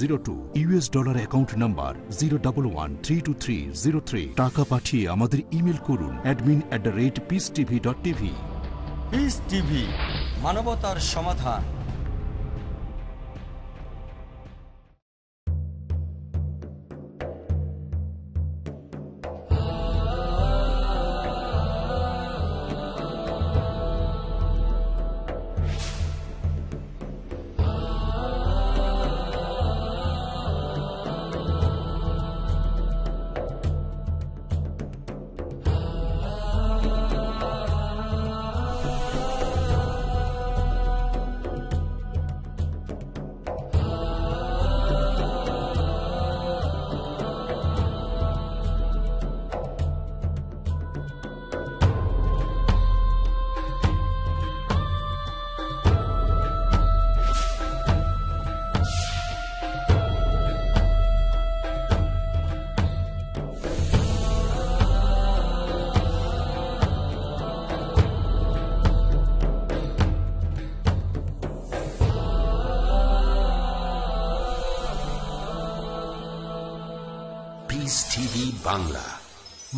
Zero two US dollar account number zero one three two three zero three টাকা পাঠিয়ে আমাদের email করুন admin at the rate TV dot TV মানবতার সমাধান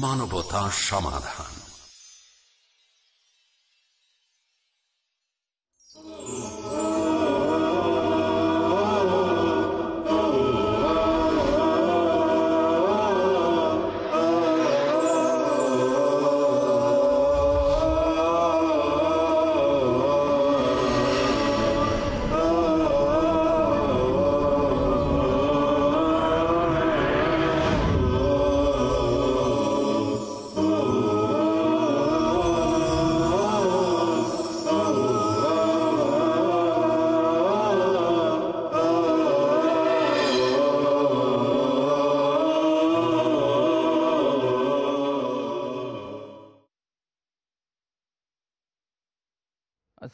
মানবতা সমাধান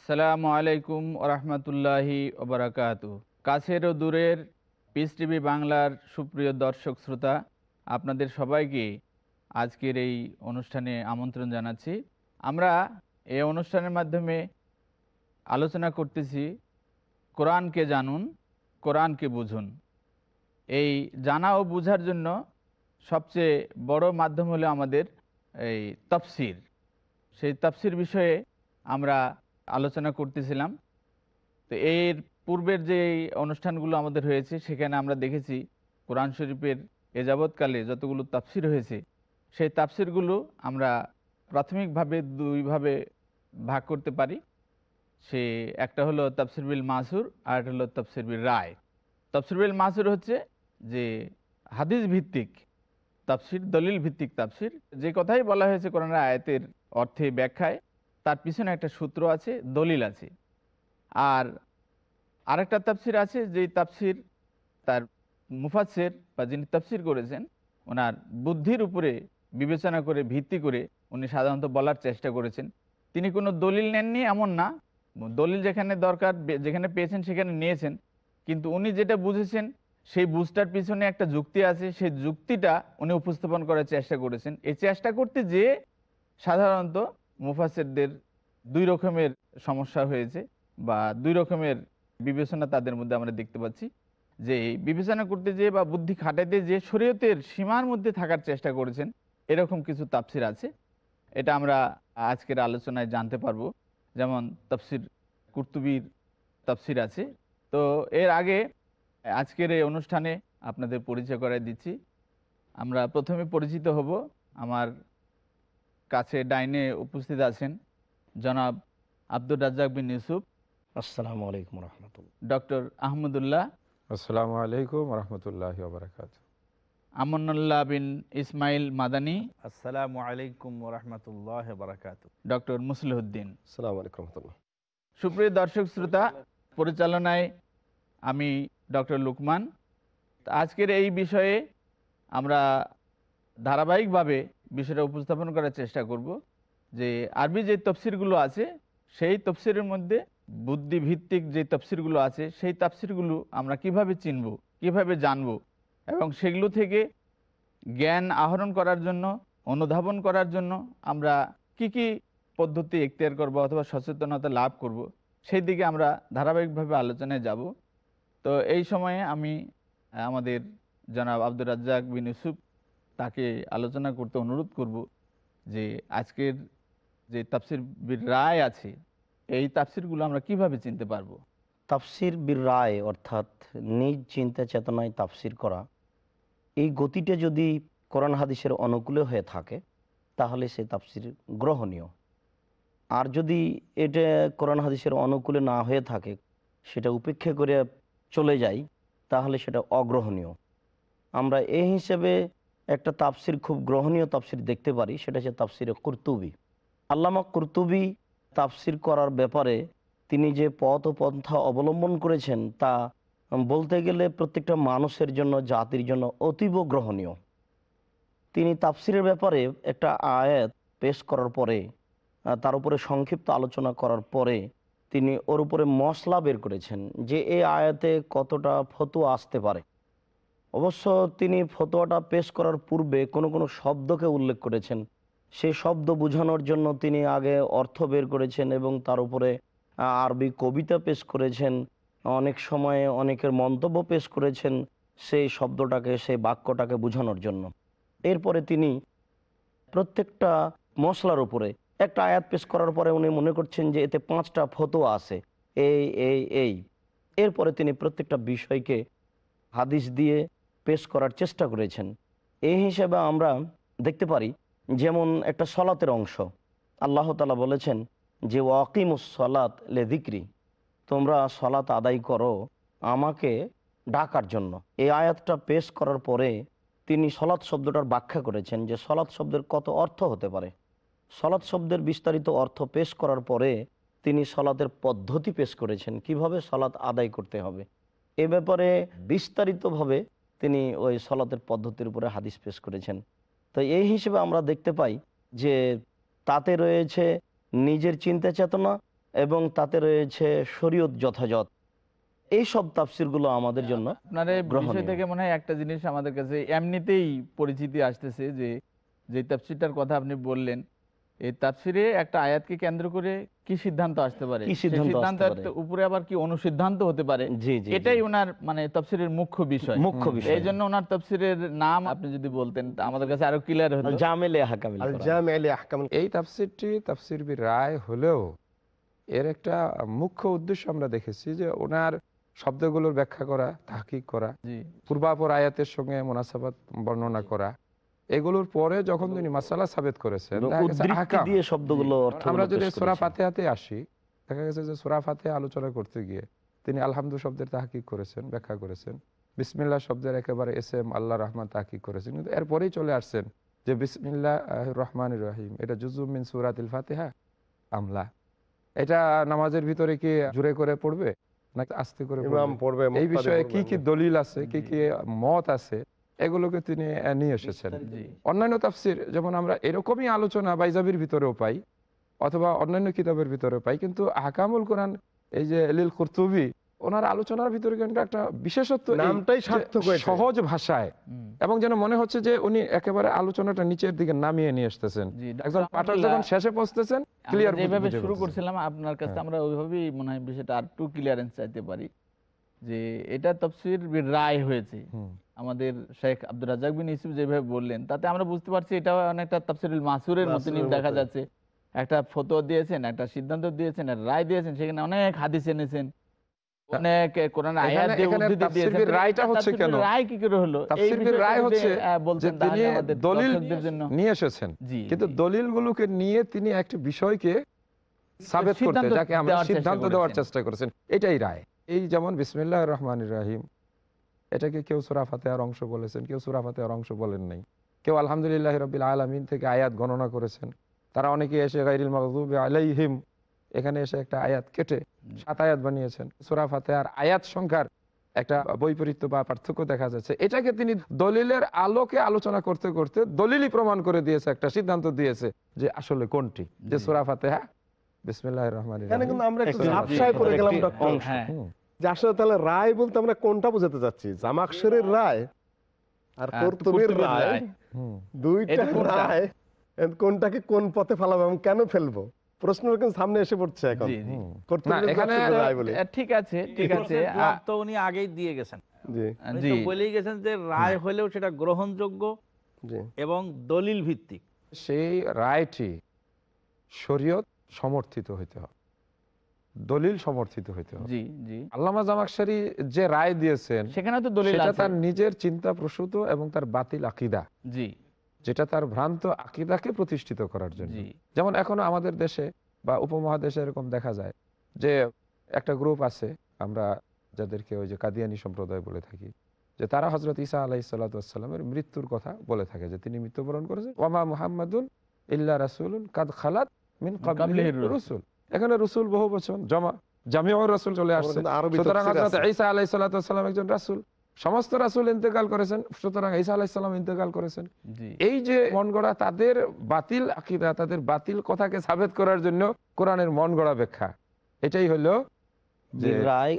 আসসালামু আলাইকুম ওরহমতুল্লাহি ওবরাকাত কাছের ও দূরের পিস টিভি বাংলার সুপ্রিয় দর্শক শ্রোতা আপনাদের সবাইকে আজকের এই অনুষ্ঠানে আমন্ত্রণ জানাচ্ছি আমরা এই অনুষ্ঠানের মাধ্যমে আলোচনা করতেছি কোরআনকে জানুন কোরআনকে বুঝুন এই জানা ও বুঝার জন্য সবচেয়ে বড় মাধ্যম হলো আমাদের এই তফসির সেই তফসির বিষয়ে আমরা আলোচনা করতেছিলাম তো এর পূর্বের যে অনুষ্ঠানগুলো আমাদের হয়েছে সেখানে আমরা দেখেছি কোরআন শরীফের এ যাবৎকালে যতগুলো তাফসির হয়েছে সেই তাফসিরগুলো আমরা প্রাথমিকভাবে দুইভাবে ভাগ করতে পারি সে একটা হলো তাফসির বিল মাসুর আর একটা হলো তাফসির বিল রায় তাফসির বিল মাসুর হচ্ছে যে হাদিস ভিত্তিক তাফসির দলিল ভিত্তিক তাফসির যে কথাই বলা হয়েছে কোরআন আয়তের অর্থে ব্যাখ্যায় তার পিছনে একটা সূত্র আছে দলিল আছে আর আরেকটা তাফসির আছে যে তাফসির তার মুফাসের বা যিনি তাপসির করেছেন ওনার বুদ্ধির উপরে বিবেচনা করে ভিত্তি করে উনি সাধারণত বলার চেষ্টা করেছেন তিনি কোনো দলিল নেননি এমন না দলিল যেখানে দরকার যেখানে পেয়েছেন সেখানে নিয়েছেন কিন্তু উনি যেটা বুঝেছেন সেই বুঝটার পিছনে একটা যুক্তি আছে সেই যুক্তিটা উনি উপস্থাপন করার চেষ্টা করেছেন এই চেষ্টা করতে যে সাধারণত মুফাসেরদের দুই রকমের সমস্যা হয়েছে বা দুই রকমের বিবেচনা তাদের মধ্যে আমরা দেখতে পাচ্ছি যে বিবেচনা করতে যে বা বুদ্ধি খাটাইতে যে শরীয়তের সীমার মধ্যে থাকার চেষ্টা করেছেন এরকম কিছু তাপসির আছে এটা আমরা আজকের আলোচনায় জানতে পারবো যেমন তাপসির কুর্তুবির তাপসির আছে তো এর আগে আজকের এই অনুষ্ঠানে আপনাদের পরিচয় করাই দিচ্ছি আমরা প্রথমে পরিচিত হব আমার কাছে ডাইনে উপস্থিত আছেন জনাব আব্দুর রাজ্জাক বিন ইউসুফ আসসালাম আলাইকুম রহমতুল্লাহ ডক্টর আহমদুল্লাহ আসসালামু আলাইকুম রহমতুল্লাহ আমনুল্লাহ বিন ইসমাইল মাদানী আসসালামু আলাইকুম রহমতুল্লাহ ডক্টর মুসলিহদ্দিন আসসালামু আলাইকুম সুপ্রিয় দর্শক শ্রোতা পরিচালনায় আমি ডক্টর লুকমান আজকের এই বিষয়ে আমরা ধারাবাহিকভাবে বিষয়টা উপস্থাপন করার চেষ্টা করব যে আরবি যে তফসিরগুলো আছে সেই তফসিরের মধ্যে বুদ্ধিভিত্তিক যে তফসিরগুলো আছে সেই তাফসিরগুলো আমরা কিভাবে চিনব কিভাবে জানব এবং সেগুলো থেকে জ্ঞান আহরণ করার জন্য অনুধাবন করার জন্য আমরা কি কি পদ্ধতি এখতিয়ার করব অথবা সচেতনতা লাভ করব সেই দিকে আমরা ধারাবাহিকভাবে আলোচনায় যাব তো এই সময়ে আমি আমাদের জনাব আব্দুর রাজ্জাক বিন ইউসুফ তাকে আলোচনা করতে অনুরোধ করব যে আজকের যে তাফসির বীর রায় আছে এই তাফসিরগুলো আমরা কিভাবে চিনতে পারবো তাফসির বীর রায় অর্থাৎ নিজ চিন্তা চেতনায় তাফসির করা এই গতিটা যদি কোরআন হাদিসের অনুকূলে হয়ে থাকে তাহলে সে তাফসির গ্রহণীয় আর যদি এটা কোরআন হাদিসের অনুকূলে না হয়ে থাকে সেটা উপেক্ষা করে চলে যাই তাহলে সেটা অগ্রহণীয় আমরা এই হিসেবে একটা তাফসির খুব গ্রহণীয় তাফসির দেখতে পারি সেটা হচ্ছে তাফসির কুর্তুবি আল্লামা কুর্তুবি তাফসির করার ব্যাপারে তিনি যে পথ ও পন্থা অবলম্বন করেছেন তা বলতে গেলে প্রত্যেকটা মানুষের জন্য জাতির জন্য অতীব গ্রহণীয় তিনি তাফসিরের ব্যাপারে একটা আয়াত পেশ করার পরে তার উপরে সংক্ষিপ্ত আলোচনা করার পরে তিনি ওর উপরে মশলা বের করেছেন যে এই আয়াতে কতটা ফতুয়া আসতে পারে অবশ্য তিনি ফতোয়াটা পেশ করার পূর্বে কোনো কোনো শব্দকে উল্লেখ করেছেন সেই শব্দ বোঝানোর জন্য তিনি আগে অর্থ বের করেছেন এবং তার উপরে আরবি কবিতা পেশ করেছেন অনেক সময়ে অনেকের মন্তব্য পেশ করেছেন সেই শব্দটাকে সেই বাক্যটাকে বোঝানোর জন্য এরপরে তিনি প্রত্যেকটা মশলার উপরে একটা আয়াত পেশ করার পরে উনি মনে করছেন যে এতে পাঁচটা ফতোয়া আছে এই এই এই এরপরে তিনি প্রত্যেকটা বিষয়কে হাদিস দিয়ে পেশ করার চেষ্টা করেছেন এই হিসেবে আমরা দেখতে পারি যেমন একটা সলাতের অংশ আল্লাহ তালা বলেছেন যে ওয়াকিমুস সলাত লে দিক্রি তোমরা সলাত আদায় করো আমাকে ডাকার জন্য এই আয়াতটা পেশ করার পরে তিনি সলাৎ শব্দটার ব্যাখ্যা করেছেন যে সলাৎ শব্দের কত অর্থ হতে পারে সলাৎ শব্দের বিস্তারিত অর্থ পেশ করার পরে তিনি সলাতের পদ্ধতি পেশ করেছেন কিভাবে সলাৎ আদায় করতে হবে এ ব্যাপারে বিস্তারিতভাবে তিনি ওই সলাতের পদ্ধতির উপরে হাদিস পেশ করেছেন তো এই হিসেবে আমরা দেখতে পাই যে তাতে রয়েছে নিজের চিন্তা চেতনা এবং তাতে রয়েছে শরীয়ত যথাযথ এই সব তাফসিরগুলো আমাদের আচ্ছা, জন্য আপনার থেকে মনে হয় একটা জিনিস আমাদের কাছে এমনিতেই পরিচিতি আসতেছে যে যে তাফসিরটার কথা আপনি বললেন এই তাফসিরে একটা আয়াতকে কেন্দ্র করে কি সিদ্ধান্ত আসতে পারে সিদ্ধান্ত উপরে আবার কি অনুসিদ্ধান্ত হতে পারে এটাই ওনার মানে তফসিলের মুখ্য বিষয় মুখ্য বিষয় এই জন্য ওনার তফসিলের নাম আপনি যদি বলতেন আমাদের কাছে আরো ক্লিয়ার হতো জামেলে আহকামুল জামেলে আহকামুল এই তফসিরটি তফসির বি রায় হলেও এর একটা মুখ্য উদ্দেশ্য আমরা দেখেছি যে ওনার শব্দগুলোর ব্যাখ্যা করা তাহকিক করা পূর্বাপর আয়াতের সঙ্গে মোনাসাবাদ বর্ণনা করা এগুলোর পরে যখন তিনি মাসালা সাবেত করেছেন আমরা যদি সোরা ফাতে হাতে আসি দেখা গেছে যে সোরা ফাতে আলোচনা করতে গিয়ে তিনি আলহামদু শব্দের তাহকিক করেছেন ব্যাখ্যা করেছেন বিসমিল্লা শব্দের একেবারে এস এম আল্লাহ রহমান তাহকিক করেছেন কিন্তু এরপরেই চলে আসছেন যে বিসমিল্লা রহমান রহিম এটা জুজুমিন সুরাতিল ফাতেহা আমলা এটা নামাজের ভিতরে কি জুড়ে করে পড়বে নাকি আস্তে করে এই বিষয়ে কি কি দলিল আছে কি কি মত আছে এগুলোকে তিনি নিয়ে এসেছেন অন্যান্য তাফসির যেমন আমরা এরকমই আলোচনা বাইজাবির ভিতরেও পাই অথবা অন্যান্য কিতাবের ভিতরেও পাই কিন্তু হাকামুল কোরআন এই যে লীল কর্তুবি ওনার আলোচনার ভিতরে কিন্তু একটা বিশেষত্ব নামটাই সার্থক সহজ ভাষায় এবং যেন মনে হচ্ছে যে উনি একেবারে আলোচনাটা নিচের দিকে নামিয়ে নিয়ে আসতেছেন একজন পাঠক যখন শেষে পৌঁছতেছেন ক্লিয়ার যেভাবে শুরু করছিলাম আপনার কাছে হ্যাঁ। আমরা ওইভাবেই মনে হয় বিষয়টা আর টু ক্লিয়ারেন্স চাইতে পারি যে এটা তফসির রায় হয়েছে আমাদের শেখ আব্দুল রাজাক বিন ইসুফ যেভাবে বললেন তাতে আমরা বুঝতে পারছি এটা অনেকটা তফসিরুল মাসুরের মতনই দেখা যাচ্ছে একটা ফটো দিয়েছেন একটা সিদ্ধান্ত দিয়েছেন রায় দিয়েছেন সেখানে অনেক হাদিস এনেছেন অনেক কোরআন আয়াত দিয়ে উদ্ধৃতি দিয়েছেন রায়টা হচ্ছে কেন রায় কি করে হলো রায় হচ্ছে বলছেন তিনি দলিল নিয়ে এসেছেন কিন্তু দলিলগুলোকে নিয়ে তিনি একটা বিষয়কে সাবেত করতে যাকে আমরা সিদ্ধান্ত দেওয়ার চেষ্টা করেছেন এটাই রায় এই যেমন বিসমিল্লাহ রহমান রাহিম এটাকে কেউ সুরা ফাতেহার অংশ বলেছেন কেউ সুরা ফাতেহার অংশ বলেন নাই কেউ আলহামদুলিল্লাহ রবিল আলমিন থেকে আয়াত গণনা করেছেন তারা অনেকে এসে গাইরিল মকদুব আলাইহিম এখানে এসে একটা আয়াত কেটে সাত আয়াত বানিয়েছেন সুরা ফাতেহার আয়াত সংখ্যার একটা বৈপরীত্য বা পার্থক্য দেখা যাচ্ছে এটাকে তিনি দলিলের আলোকে আলোচনা করতে করতে দলিলই প্রমাণ করে দিয়েছে একটা সিদ্ধান্ত দিয়েছে যে আসলে কোনটি যে সুরা ফাতেহা কেন ফেলবো প্রশ্ন সামনে এসে পড়ছে এখন ঠিক আছে ঠিক আছে উনি আগেই দিয়ে গেছেন বলেই গেছেন যে রায় হলেও সেটা গ্রহণযোগ্য এবং দলিল ভিত্তিক সেই রায়টি শরীয়ত সমর্থিত হইতে হবে দলিল সমর্থিত হইতে হবে আল্লামা জামাকশারি যে রায় দিয়েছেন সেখানে তো দলিল সেটা তার নিজের চিন্তা প্রসূত এবং তার বাতিল আকিদা জি যেটা তার ভ্রান্ত আকিদাকে প্রতিষ্ঠিত করার জন্য যেমন এখনো আমাদের দেশে বা উপমহাদেশে এরকম দেখা যায় যে একটা গ্রুপ আছে আমরা যাদেরকে ওই যে কাদিয়ানি সম্প্রদায় বলে থাকি যে তারা হজরত ইসা আলাহ সাল্লাতামের মৃত্যুর কথা বলে থাকে যে তিনি মৃত্যুবরণ করেছেন ওমা মুহাম্মাদুল ইল্লা রাসুল কাদ খালাত এখানে রসুল বহু বছর জমা চলে আসছে সুতরাং ঈসা একজন সমস্ত ইন্তেকাল করেছেন সুতরাং ঈসা ইন্তেকাল করেছেন এই যে তাদের বাতিল তাদের বাতিল কথাকে সাবেত করার জন্য কোরআনের ব্যাখ্যা এটাই হলো যে হ্যাঁ।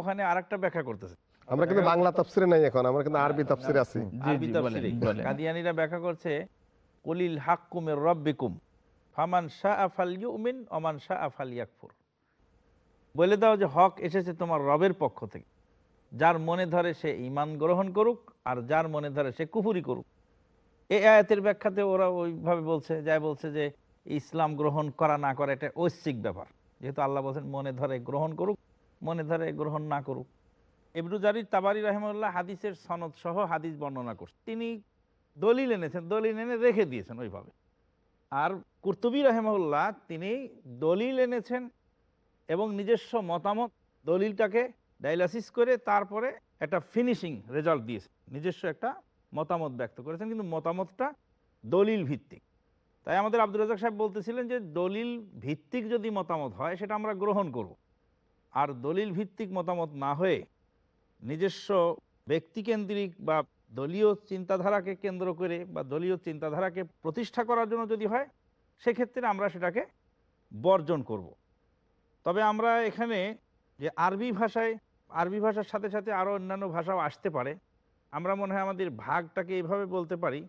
ওখানে আরেকটা ব্যাখ্যা করতেছে আমরা কিন্তু বাংলা তফসিরে নাই এখন আমরা কিন্তু আরবি তাফসিরে আছি কাদিয়ানীরা ব্যাখ্যা করছে কলিল হাক্কুমের রব্বিকুম ফামান শাহ আফাল ইউমিন অমান শাহ আফাল ইয়াকফুর বলে দাও যে হক এসেছে তোমার রবের পক্ষ থেকে যার মনে ধরে সে ইমান গ্রহণ করুক আর যার মনে ধরে সে কুফুরি করুক এই আয়াতের ব্যাখ্যাতে ওরা ওইভাবে বলছে যাই বলছে যে ইসলাম গ্রহণ করা না করা এটা ঐশ্বিক ব্যাপার যেহেতু আল্লাহ বলছেন মনে ধরে গ্রহণ করুক মনে ধরে গ্রহণ না করুক এবরুজারি তাবারি রহমুল্লাহ হাদিসের সনদ সহ হাদিস বর্ণনা করছে তিনি দলিল এনেছেন দলিল এনে রেখে দিয়েছেন ওইভাবে আর কুর্তুবী রহেমউল্লাহ তিনি দলিল এনেছেন এবং নিজস্ব মতামত দলিলটাকে ডায়ালাসিস করে তারপরে একটা ফিনিশিং রেজাল্ট দিয়েছেন নিজস্ব একটা মতামত ব্যক্ত করেছেন কিন্তু মতামতটা দলিল ভিত্তিক তাই আমাদের আব্দুল রাজাক সাহেব বলতেছিলেন যে দলিল ভিত্তিক যদি মতামত হয় সেটা আমরা গ্রহণ করব আর দলিল ভিত্তিক মতামত না হয়ে নিজস্ব ব্যক্তিকেন্দ্রিক বা দলীয় চিন্তাধারাকে কেন্দ্র করে বা দলীয় চিন্তাধারাকে প্রতিষ্ঠা করার জন্য যদি হয় সেক্ষেত্রে আমরা সেটাকে বর্জন করব। তবে আমরা এখানে যে আরবি ভাষায় আরবি ভাষার সাথে সাথে আরও অন্যান্য ভাষাও আসতে পারে আমরা মনে হয় আমাদের ভাগটাকে এভাবে বলতে পারি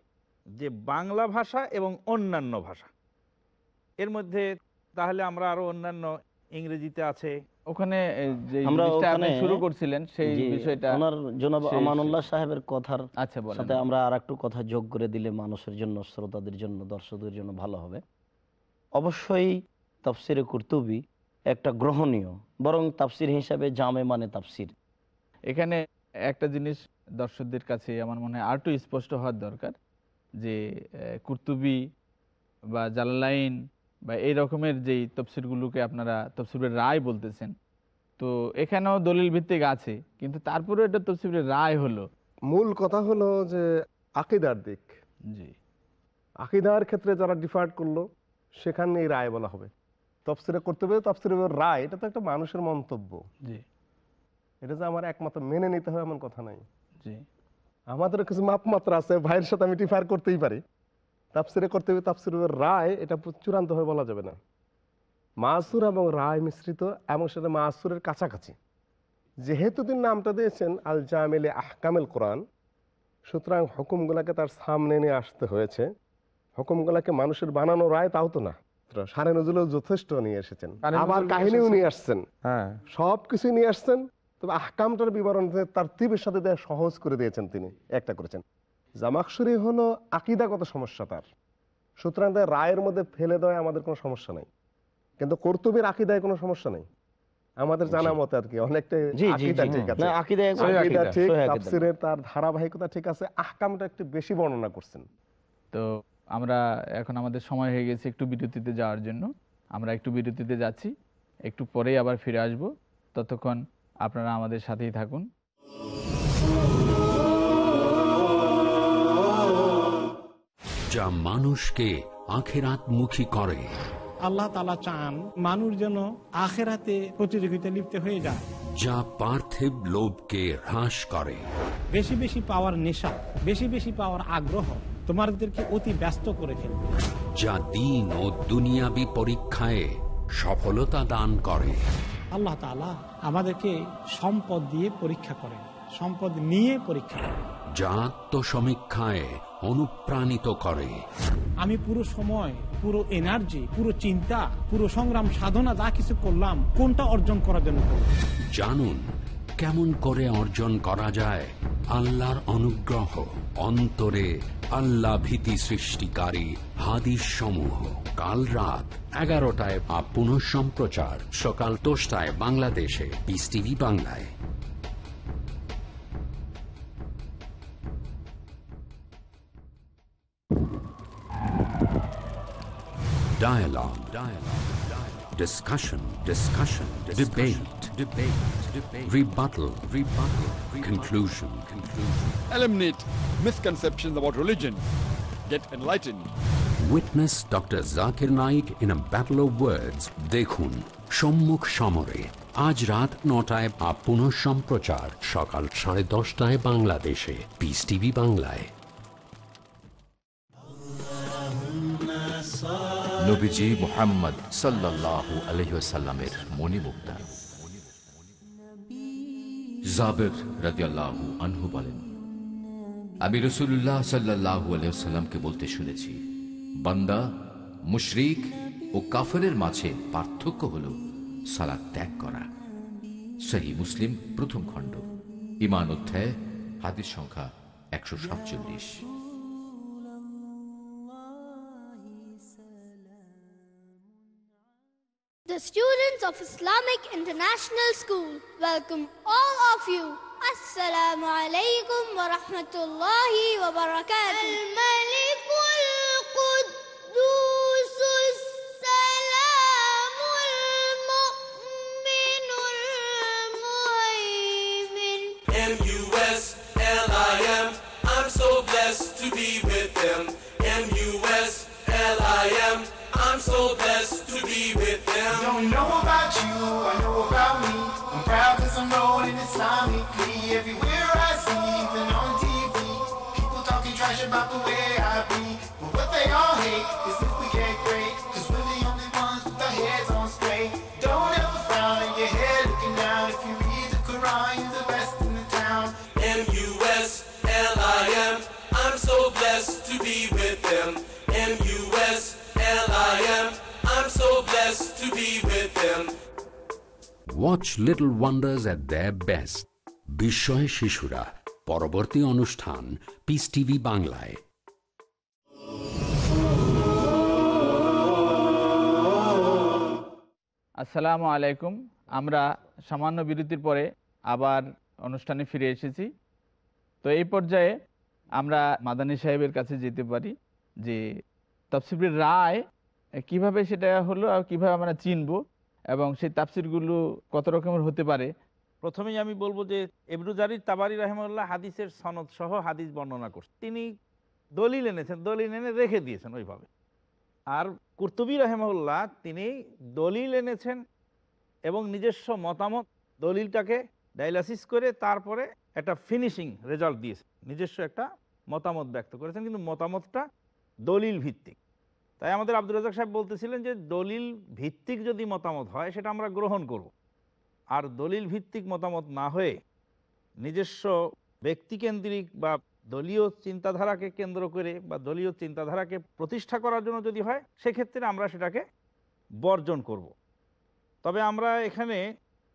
যে বাংলা ভাষা এবং অন্যান্য ভাষা এর মধ্যে তাহলে আমরা আরও অন্যান্য ইংরেজিতে আছে ওখানে যে আপনি শুরু করছিলেন সেই বিষয়টা জনাব আমানুল্লাহ সাহেবের কথার আচ্ছা, সাথে আমরা আরেকটু কথা যোগ করে দিলে মানুষের জন্য শ্রোতাদের জন্য দর্শকদের জন্য ভালো হবে অবশ্যই তাফসিরে একটা গ্রহণীয় বরং তাফসির হিসাবে জামে মানে তাফসির এখানে একটা জিনিস দর্শকদের কাছে আমার মনে হয় আরটু স্পষ্ট হওয়ার দরকার যে কুর্তুবি বা জালালাইন বা এই রকমের যেই তফসিরগুলোকে আপনারা তফসিলের রায় বলতেছেন তো এখানেও দলিল ভিত্তিক আছে কিন্তু তারপরে এটা তফসিরের রায় হলো মূল কথা হলো যে আকিদার দিক জি আকিদার ক্ষেত্রে যারা ডিফার্ট করলো সেখানে এই রায় বলা হবে তফসিরে করতে হবে তফসিরে রায় এটা তো একটা মানুষের মন্তব্য জি এটা যে আমার একমাত্র মেনে নিতে হবে এমন কথা নাই জি আমাদের কিছু মাপমাত্রা আছে ভাইয়ের সাথে আমি ডিফার করতেই পারি তাপসিরে করতে হবে তাপসির রায় এটা চূড়ান্ত হয়ে বলা যাবে না মাসুর এবং রায় মিশ্রিত এবং সেটা মাসুরের কাছাকাছি যেহেতু তিনি নামটা দিয়েছেন আল জামেলে আহকামেল কোরআন সুতরাং হুকুমগুলাকে তার সামনে নিয়ে আসতে হয়েছে হুকুমগুলাকে মানুষের বানানো রায় তাও তো না সারে নজরুল যথেষ্ট নিয়ে এসেছেন আবার কাহিনীও নিয়ে আসছেন হ্যাঁ। সব কিছু নিয়ে আসছেন তবে আহকামটার বিবরণ তার তীবের সাথে সহজ করে দিয়েছেন তিনি একটা করেছেন জামাকসুরি হলো আকিদাগত সমস্যা তার সুতরাং তার রায়ের মধ্যে ফেলে দেওয়া আমাদের কোনো সমস্যা নেই কিন্তু কর্তব্যের আকিদায় কোনো সমস্যা নেই আমাদের জানা মতে আর কি অনেকটা তার ধারাবাহিকতা ঠিক আছে আহকামটা একটু বেশি বর্ণনা করছেন তো আমরা এখন আমাদের সময় হয়ে গেছে একটু বিরতিতে যাওয়ার জন্য আমরা একটু বিরতিতে যাচ্ছি একটু পরেই আবার ফিরে আসব ততক্ষণ আপনারা আমাদের সাথেই থাকুন যা মানুষকে আখেরাত মুখী করে আল্লাহ তালা চান মানুষ যেন আখেরাতে প্রতিযোগিতা লিপ্ত হয়ে যায় যা পার্থিব লোভকে হ্রাস করে বেশি বেশি পাওয়ার নেশা বেশি বেশি পাওয়ার আগ্রহ তোমাদেরকে অতি ব্যস্ত করে ফেলবে যা দিন ও দুনিয়াবি পরীক্ষায় সফলতা দান করে আল্লাহ তালা আমাদেরকে সম্পদ দিয়ে পরীক্ষা করেন সম্পদ নিয়ে পরীক্ষা করেন যা আত্মসমীক্ষায় অনুপ্রাণিত করে আমি পুরো সময় পুরো এনার্জি পুরো চিন্তা পুরো সংগ্রাম সাধনা যা কিছু করলাম কোনটা অর্জন করার জন্য জানুন কেমন করে অর্জন করা যায় আল্লাহর অনুগ্রহ অন্তরে আল্লাহ ভীতি সৃষ্টিকারী হাদিস সমূহ কাল রাত এগারোটায় আপ সম্প্রচার সকাল দশটায় বাংলাদেশে বিস টিভি বাংলায় Dialogue. Dialogue. Discussion. Discussion. Discussion. Debate. Debate. Debate. Rebuttal. Rebuttal. Conclusion. Conclusion. Eliminate misconceptions about religion. Get enlightened. Witness Dr. Zakir Naik in a battle of words. Dekhun. সম্মুখ সমরে আজ রাত নটায় puno সম্প্রচার shakal সাড়ে দশটায় বাংলাদেশে piece TV বাংলায় নবীজি মোহাম্মদ সাল্লাহ আলহিসাল্লামের জাবের আনহু বলেন আমি রসুল্লাহ সাল্লাহু আলহামকে বলতে শুনেছি বান্দা মুশরিক ও কাফেরের মাঝে পার্থক্য হল সালাদ ত্যাগ করা সেই মুসলিম প্রথম খণ্ড ইমান অধ্যায় হাতের সংখ্যা একশো সাতচল্লিশ The students of Islamic International School welcome all of you. Assalamu alaikum wa rahmatullahi wa barakatuh. I'm so blessed to be with them. M-U-S-L-I-M, I'm so blessed with them. Don't know about you, I know about me. I'm proud cause I'm rolling Islamically. Everywhere I see, even on TV. People talking trash about the way I be. But what they all hate is watch little wonders at the best বিস্ময় শিশুরা পরবর্তী অনুষ্ঠান piece TV বাংলায় আসসালামু আলাইকুম আমরা সামান্য বিরতির পরে আবার অনুষ্ঠানে ফিরে এসেছি তো এই পর্যায়ে আমরা মাদানী সাহেবের কাছে যেতে পারি যে তফসিবির রায় কিভাবে সেটা হলো আর কীভাবে আমরা চিনবো এবং সেই তাফসিরগুলো কত রকমের হতে পারে প্রথমেই আমি বলবো যে এবরুজারির তাবারি রহমুল্লাহ হাদিসের সনদ সহ হাদিস বর্ণনা করছেন তিনি দলিল এনেছেন দলিল এনে রেখে দিয়েছেন ওইভাবে আর কুর্তুবী রাহেমুল্লাহ তিনি দলিল এনেছেন এবং নিজস্ব মতামত দলিলটাকে ডায়ালাসিস করে তারপরে একটা ফিনিশিং রেজাল্ট দিয়েছেন নিজস্ব একটা মতামত ব্যক্ত করেছেন কিন্তু মতামতটা দলিল ভিত্তিক তাই আমাদের আব্দুর রাজাক সাহেব বলতেছিলেন যে দলিল ভিত্তিক যদি মতামত হয় সেটা আমরা গ্রহণ করব আর দলিল ভিত্তিক মতামত না হয়ে নিজস্ব ব্যক্তিকেন্দ্রিক বা দলীয় চিন্তাধারাকে কেন্দ্র করে বা দলীয় চিন্তাধারাকে প্রতিষ্ঠা করার জন্য যদি হয় সেক্ষেত্রে আমরা সেটাকে বর্জন করব। তবে আমরা এখানে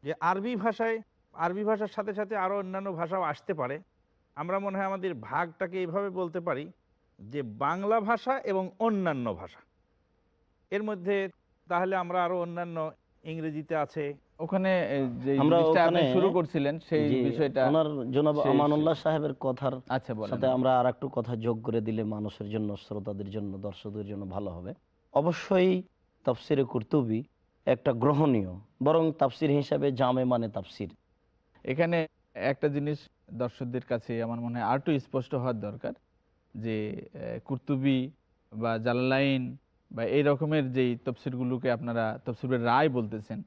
যে আরবি ভাষায় আরবি ভাষার সাথে সাথে আরও অন্যান্য ভাষাও আসতে পারে আমরা মনে হয় আমাদের ভাগটাকে এইভাবে বলতে পারি যে বাংলা ভাষা এবং অন্যান্য ভাষা এর মধ্যে তাহলে আমরা আরো অন্যান্য ইংরেজিতে আছে ওখানে শুরু করছিলেন সেই বিষয়টা আমার জনাব আমানুল্লাহ সাহেবের কথার আচ্ছা, সাথে আমরা আর একটু কথা যোগ করে দিলে মানুষের জন্য শ্রোতাদের জন্য দর্শকদের জন্য ভালো হবে অবশ্যই তাফসিরে কর্তুবি একটা গ্রহণীয় বরং তাফসির হিসাবে জামে মানে তাফসির এখানে একটা জিনিস দর্শকদের কাছে আমার মনে হয় আরটু স্পষ্ট হওয়ার দরকার যে কুর্তুবি বা জালালাইন বা এই রকমের যেই তফসিরগুলোকে আপনারা তফসিরের রায় বলতেছেন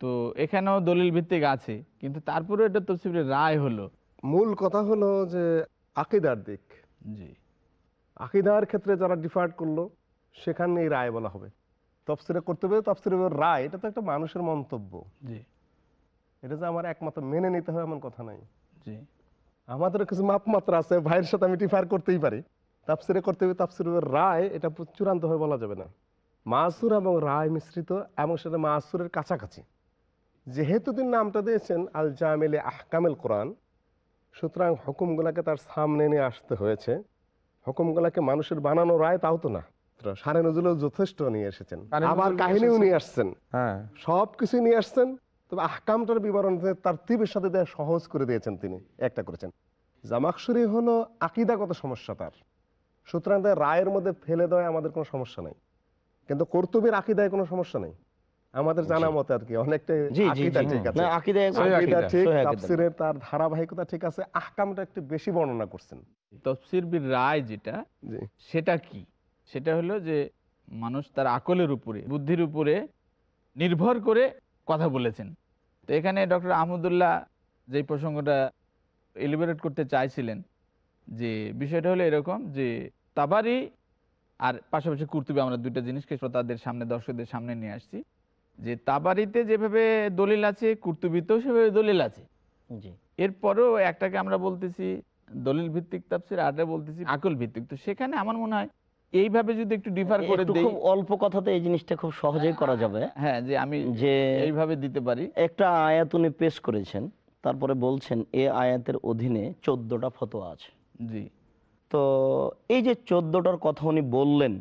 তো এখানেও দলিল ভিত্তিক আছে কিন্তু তারপরে এটা তফসিরের রায় হলো মূল কথা হলো যে আকিদার দিক জি আকিদার ক্ষেত্রে যারা ডিফার্ট করলো সেখানে এই রায় বলা হবে তফসিরে করতে হবে তফসিরের রায় এটা তো একটা মানুষের মন্তব্য জি এটা যে আমার একমাত্র মেনে নিতে হবে এমন কথা নাই জি আমাদের কিছু মাপমাত্রা আছে ভাইয়ের সাথে আমি ডিফার করতেই পারি তাপসিরে করতে হবে তাফসিরের রায় এটা চূড়ান্ত হয়ে বলা যাবে না মাসুর এবং রায় মিশ্রিত এবং সেটা মাসুরের কাছাকাছি যেহেতু তিনি নামটা দিয়েছেন আল জামেলে আহকামেল কোরআন সুতরাং হুকুমগুলাকে তার সামনে নিয়ে আসতে হয়েছে হুকুমগুলাকে মানুষের বানানো রায় তাও তো না সারে নজরুল যথেষ্ট নিয়ে এসেছেন আবার কাহিনীও নিয়ে আসছেন হ্যাঁ সবকিছু নিয়ে আসছেন তবে আহকামটার বিবরণ তার তীবের সাথে দেয়া সহজ করে দিয়েছেন তিনি একটা করেছেন জামাকসুরি হলো আকিদাগত সমস্যা তার সুতরাং তাই রায়ের মধ্যে ফেলে দেওয়া আমাদের কোনো সমস্যা নেই কিন্তু কর্তব্যের আকিদায় কোনো সমস্যা নেই আমাদের জানা মতে আর কি অনেকটা তার ধারাবাহিকতা ঠিক আছে আহকামটা একটু বেশি বর্ণনা করছেন তফসির বীর রায় যেটা সেটা কি সেটা হলো যে মানুষ তার আকলের উপরে বুদ্ধির উপরে নির্ভর করে কথা বলেছেন তো এখানে ডক্টর আহমদুল্লাহ যে প্রসঙ্গটা এলিবরেট করতে চাইছিলেন যে বিষয়টা হলো এরকম যে তাবারি আর পাশাপাশি কুর্তুবি আমরা দুইটা জিনিসকে শ্রোতাদের সামনে দর্শকদের সামনে নিয়ে আসছি যে তাবারিতে যেভাবে দলিল আছে কুর্তুবিতেও সেভাবে দলিল আছে এরপরেও একটাকে আমরা বলতেছি দলিল ভিত্তিক তাপসির আরটা বলতেছি আকল ভিত্তিক তো সেখানে আমার মনে হয় এইভাবে যদি একটু ডিফার করে দেই খুব অল্প কথাতে এই জিনিসটা খুব সহজেই করা যাবে হ্যাঁ যে আমি যে এইভাবে দিতে পারি একটা আয়াত উনি পেশ করেছেন তারপরে বলছেন এ আয়াতের অধীনে চোদ্দটা ফতোয়া আছে জি তো এই যে চোদ্দটার কথা উনি বললেন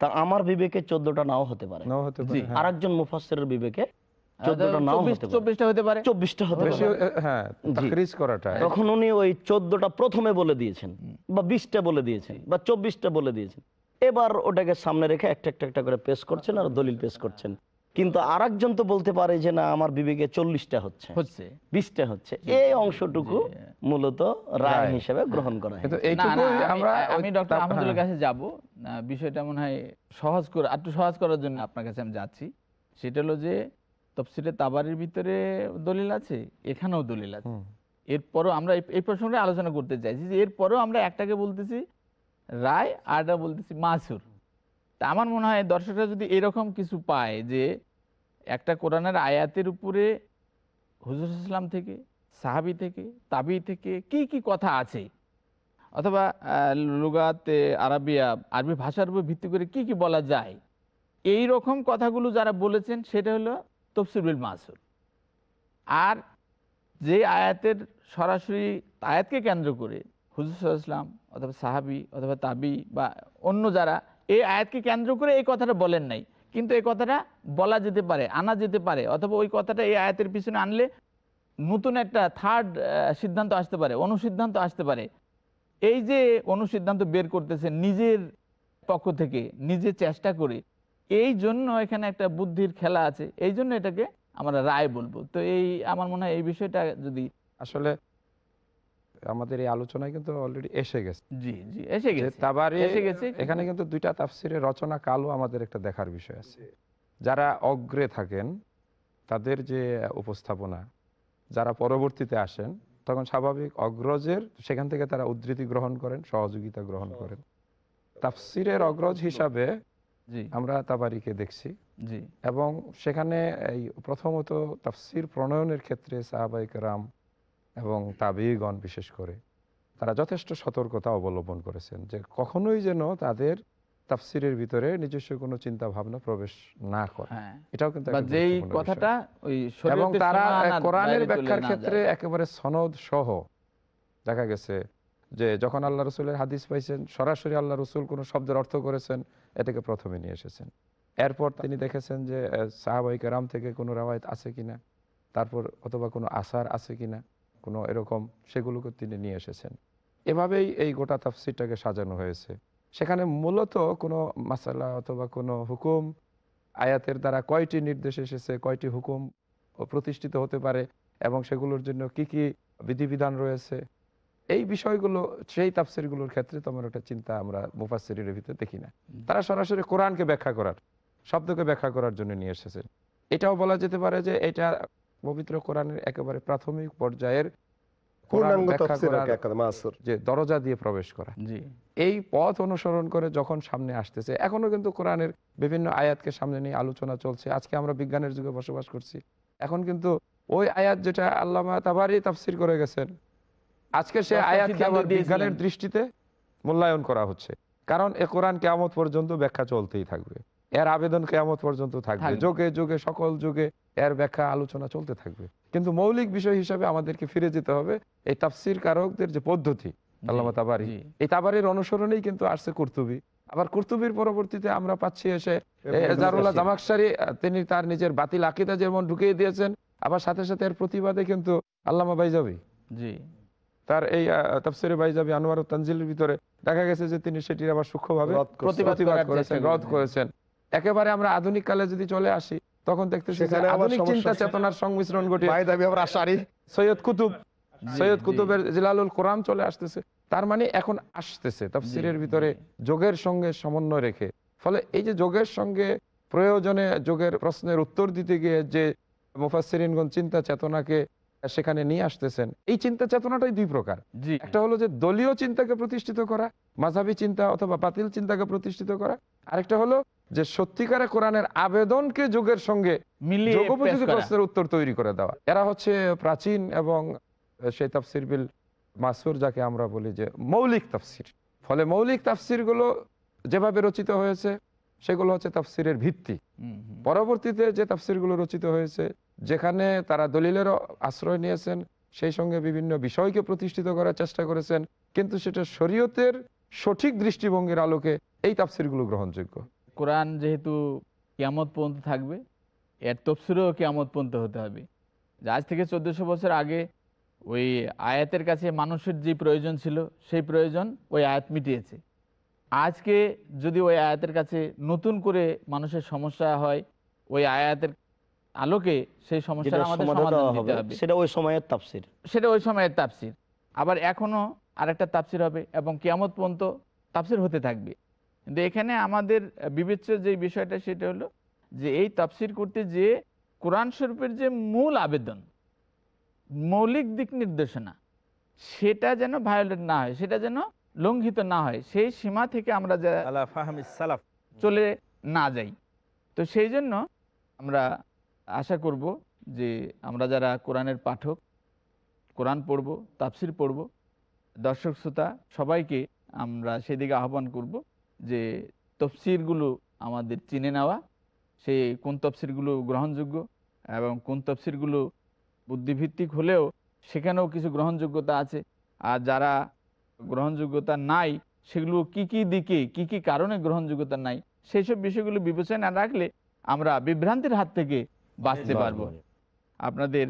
তা আমার বিবেকে চোদ্দটা নাও হতে পারে আর একজন মুফাসের বিবেকে হ্যাঁ, তখন উনি ওই চোদ্দটা প্রথমে বলে দিয়েছেন বা বিশটা বলে দিয়েছেন বা চব্বিশটা বলে দিয়েছেন এবার ওটাকে সামনে রেখে একটা একটা একটা করে পেশ করছেন আর দলিল পেশ করছেন কিন্তু আর তো বলতে পারে যে না আমার বিবেকে চল্লিশটা হচ্ছে বিশটা হচ্ছে এই অংশটুকু মূলত রায় হিসেবে গ্রহণ করা আমি ডক্টর আহমদুল্লাহ হ্যাঁ। কাছে যাব বিষয়টা মনে হয় সহজ করে আর সহজ করার জন্য আপনার কাছে আমি যাচ্ছি সেটা হলো যে তফসিলে তাবারির ভিতরে দলিল আছে এখানেও দলিল আছে এরপরও আমরা এই প্রসঙ্গে আলোচনা করতে চাইছি যে এরপরও আমরা একটাকে বলতেছি রায় আরটা বলতেছি মাসুর তা আমার মনে হয় দর্শকরা যদি এরকম কিছু পায় যে একটা কোরআনের আয়াতের উপরে হুজুর ইসলাম থেকে সাহাবি থেকে তাবি থেকে কি কি কথা আছে অথবা লুগাতে আরবিয়া আরবি ভাষার উপর ভিত্তি করে কি কি বলা যায় এই রকম কথাগুলো যারা বলেছেন সেটা হলো তফসিরুল মাসুর আর যে আয়াতের সরাসরি আয়াতকে কেন্দ্র করে হুজুর ইসলাম অথবা সাহাবি অথবা তাবি বা অন্য যারা এই আয়াতকে কেন্দ্র করে এই কথাটা বলেন নাই কিন্তু এই কথাটা বলা যেতে পারে আনা যেতে পারে অথবা ওই কথাটা এই আয়াতের পিছনে আনলে নতুন একটা থার্ড সিদ্ধান্ত আসতে পারে অনুসিদ্ধান্ত আসতে পারে এই যে অনুসিদ্ধান্ত বের করতেছে নিজের পক্ষ থেকে নিজে চেষ্টা করে এই জন্য এখানে একটা বুদ্ধির খেলা আছে এই জন্য এটাকে আমরা রায় বলবো তো এই আমার মনে হয় এই বিষয়টা যদি আসলে আমাদের এই আলোচনায় কিন্তু অলরেডি এসে গেছে জি জি এসে গেছে তাবারে এসে গেছে এখানে কিন্তু দুইটা তাফসিরের রচনা কালও আমাদের একটা দেখার বিষয় আছে যারা অগ্রে থাকেন তাদের যে উপস্থাপনা যারা পরবর্তীতে আসেন তখন স্বাভাবিক অগ্রজের সেখান থেকে তারা উদ্ধৃতি গ্রহণ করেন সহযোগিতা গ্রহণ করেন তাফসিরের অগ্রজ হিসাবে আমরা তাবারিকে দেখছি এবং সেখানে এই প্রথমত তাফসির প্রণয়নের ক্ষেত্রে সাহাবাহিক রাম এবং তাবিগণ বিশেষ করে তারা যথেষ্ট সতর্কতা অবলম্বন করেছেন যে কখনোই যেন তাদের তাফসিরের ভিতরে নিজস্ব কোনো চিন্তা ভাবনা প্রবেশ না করে হ্যাঁ। এটাও কিন্তু যেই কথাটা এবং তারা কোরআনের ব্যাখ্যার ক্ষেত্রে একেবারে সনদ সহ দেখা গেছে যে যখন আল্লাহ রসুলের হাদিস পাইছেন সরাসরি আল্লাহ রসুল কোনো শব্দের অর্থ করেছেন এটাকে প্রথমে নিয়ে এসেছেন এরপর তিনি দেখেছেন যে সাহাবাহিক রাম থেকে কোনো রেওয়ায়ত আছে কিনা তারপর অথবা কোনো আসার আছে কিনা কোনো এরকম সেগুলোকে তিনি নিয়ে এসেছেন এভাবেই এই গোটা তাফসিরটাকে সাজানো হয়েছে সেখানে মূলত কোনো মাসালা অথবা কোনো হুকুম আয়াতের দ্বারা কয়টি নির্দেশ এসেছে কয়টি হুকুম প্রতিষ্ঠিত হতে পারে এবং সেগুলোর জন্য কি কি বিধিবিধান রয়েছে এই বিষয়গুলো সেই তাফসিরগুলোর ক্ষেত্রে তোমার একটা চিন্তা আমরা মুফাসিরের ভিতরে দেখি না তারা সরাসরি কোরআনকে ব্যাখ্যা করার শব্দকে ব্যাখ্যা করার জন্য নিয়ে এসেছেন এটাও বলা যেতে পারে যে এটা পবিত্র কোরআনের একেবারে প্রাথমিক পর্যায়ের যে দরজা দিয়ে প্রবেশ করা এই পথ অনুসরণ করে যখন সামনে আসতেছে এখনো কিন্তু কোরআনের বিভিন্ন আয়াতকে সামনে নিয়ে আলোচনা চলছে আজকে আমরা বিজ্ঞানের যুগে বসবাস করছি এখন কিন্তু ওই আয়াত যেটা আল্লামা তাবারই তাফসির করে গেছেন আজকে সে আয়াতকে আবার বিজ্ঞানের দৃষ্টিতে মূল্যায়ন করা হচ্ছে কারণ এ কোরআন কেমত পর্যন্ত ব্যাখ্যা চলতেই থাকবে এর আবেদন কেমন পর্যন্ত থাকবে যোগে যোগে সকল যুগে এর ব্যাখ্যা আলোচনা চলতে থাকবে কিন্তু মৌলিক বিষয় হিসাবে আমাদেরকে ফিরে যেতে হবে এই তাফসির কারকদের যে পদ্ধতি তাবারি এই তাবারির অনুসরণেই কিন্তু আসছে কর্তুবী আবার পরবর্তীতে আমরা পাচ্ছি এসে জারুল্লাহ জামাকসারি তিনি তার নিজের বাতিল আকিদা যেমন ঢুকিয়ে দিয়েছেন আবার সাথে সাথে এর প্রতিবাদে কিন্তু আল্লামা বাইজাবি জি তার এই তাফসিরে বাইজাবি আনোয়ার তানজিলের ভিতরে দেখা গেছে যে তিনি সেটির আবার সূক্ষ্মভাবে প্রতিবাদ করেছেন রদ করেছেন একেবারে আমরা আধুনিক কালে যদি চলে আসি তখন দেখতেছি আধুনিক চিন্তা চেতনার সংমিশ্রণ ঘটে সৈয়দ কুতুব সৈয়দ কুতুবের জিলালুল কোরআন চলে আসতেছে তার মানে এখন আসতেছে তাফসিরের ভিতরে যোগের সঙ্গে সমন্বয় রেখে ফলে এই যে যোগের সঙ্গে প্রয়োজনে যোগের প্রশ্নের উত্তর দিতে গিয়ে যে মুফাসিরিনগণ চিন্তা চেতনাকে সেখানে নিয়ে আসতেছেন এই চিন্তা চেতনাটাই দুই প্রকার একটা হলো যে দলীয় চিন্তাকে প্রতিষ্ঠিত করা মাঝাবি চিন্তা অথবা বাতিল চিন্তাকে প্রতিষ্ঠিত করা আরেকটা হলো যে সত্যিকারে কোরআনের আবেদনকে যুগের সঙ্গে যোগোপযোগী উত্তর তৈরি করে দেওয়া এরা হচ্ছে প্রাচীন এবং সেই তাফসির বিল মাসুর যাকে আমরা বলি যে মৌলিক তাফসির ফলে মৌলিক তাফসির গুলো যেভাবে রচিত হয়েছে সেগুলো হচ্ছে তাফসিরের ভিত্তি পরবর্তীতে যে তাফসির গুলো রচিত হয়েছে যেখানে তারা দলিলের আশ্রয় নিয়েছেন সেই সঙ্গে বিভিন্ন বিষয়কে প্রতিষ্ঠিত করার চেষ্টা করেছেন কিন্তু সেটা শরীয়তের সঠিক দৃষ্টিভঙ্গির আলোকে এই তাফসিরগুলো গ্রহণযোগ্য কোরআন যেহেতু কেমত পর্যন্ত থাকবে এর তফসিরও কেমত পর্যন্ত হতে হবে আজ থেকে চোদ্দোশো বছর আগে ওই আয়াতের কাছে মানুষের যে প্রয়োজন ছিল সেই প্রয়োজন ওই আয়াত মিটিয়েছে আজকে যদি ওই আয়াতের কাছে নতুন করে মানুষের সমস্যা হয় ওই আয়াতের আলোকে সেই সমস্যা সেটা ওই সময়ের তাপসির সেটা ওই সময়ের তাফসির আবার এখনো আরেকটা তাফসির হবে এবং কেমত পর্যন্ত তাফসির হতে থাকবে কিন্তু এখানে আমাদের বিবেচ্য যে বিষয়টা সেটা হলো যে এই তাফসির করতে যে কোরআন স্বরূপের যে মূল আবেদন মৌলিক দিক নির্দেশনা সেটা যেন ভায়োলেট না হয় সেটা যেন লঙ্ঘিত না হয় সেই সীমা থেকে আমরা সালাফ চলে না যাই তো সেই জন্য আমরা আশা করব যে আমরা যারা কোরআনের পাঠক কোরআন পড়ব তাফসির পড়ব দর্শক শ্রোতা সবাইকে আমরা সেদিকে আহ্বান করব যে তফসিরগুলো আমাদের চিনে নেওয়া সেই কোন তফসিরগুলো গ্রহণযোগ্য এবং কোন তফসিরগুলো বুদ্ধিভিত্তিক হলেও সেখানেও কিছু গ্রহণযোগ্যতা আছে আর যারা গ্রহণযোগ্যতা নাই সেগুলো কি কি দিকে কি কি কারণে গ্রহণযোগ্যতা নাই সেই সব বিষয়গুলো বিবেচনা রাখলে আমরা বিভ্রান্তির হাত থেকে বাঁচতে পারবো আপনাদের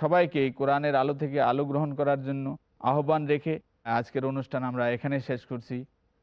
সবাইকে কোরআনের আলো থেকে আলো গ্রহণ করার জন্য আহ্বান রেখে আজকের অনুষ্ঠান আমরা এখানে শেষ করছি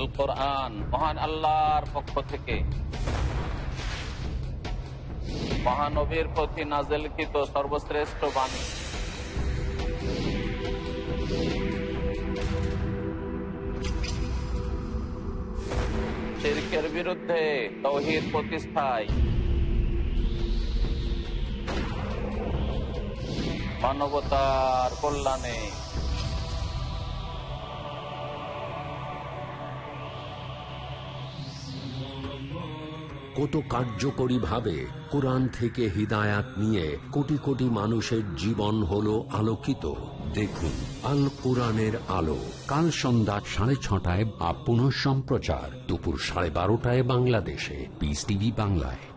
আল কোরআন মহান আল্লাহর পক্ষ থেকে মহানবীর প্রতি নাজেলকৃত সর্বশ্রেষ্ঠ বাণী তহির প্রতিষ্ঠায় মানবতার কল্যাণে কত কার্যকরীভাবে কোরআন থেকে হিদায়াত নিয়ে কোটি কোটি মানুষের জীবন হল আলোকিত দেখুন আল কোরআনের আলো কাল সন্ধ্যা সাড়ে ছটায় বা পুনঃ সম্প্রচার দুপুর সাড়ে বারোটায় বাংলাদেশে পিস টিভি বাংলায়